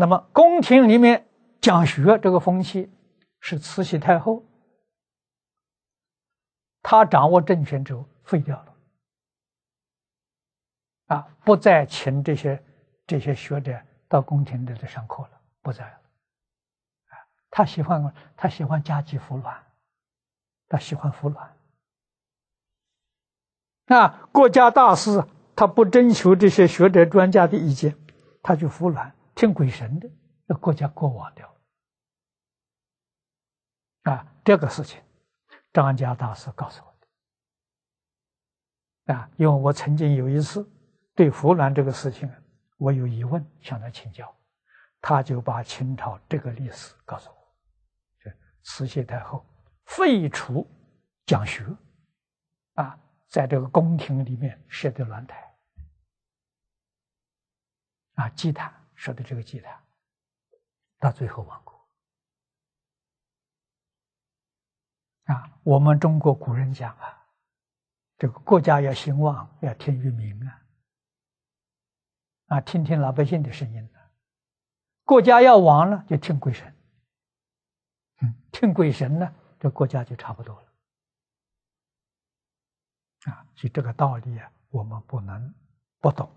那么，宫廷里面讲学这个风气，是慈禧太后，她掌握政权之后废掉了，啊，不再请这些这些学者到宫廷里上课了，不在了，啊，她喜欢她喜欢家祭服卵，她喜欢服卵，那国家大事她不征求这些学者专家的意见，她就服软。信鬼神的，那国家过掉了，啊，这个事情，张家大师告诉我的，啊，因为我曾经有一次对湖南这个事情，我有疑问向他请教，他就把清朝这个历史告诉我，就慈禧太后废除讲学，啊，在这个宫廷里面设的兰台，啊，祭坛。说的这个祭坛，到最后亡国。啊，我们中国古人讲啊，这个国家要兴旺，要听于民啊，啊，听听老百姓的声音啊，国家要亡了就听鬼神，嗯，听鬼神呢，这国家就差不多了。啊，就这个道理啊，我们不能不懂。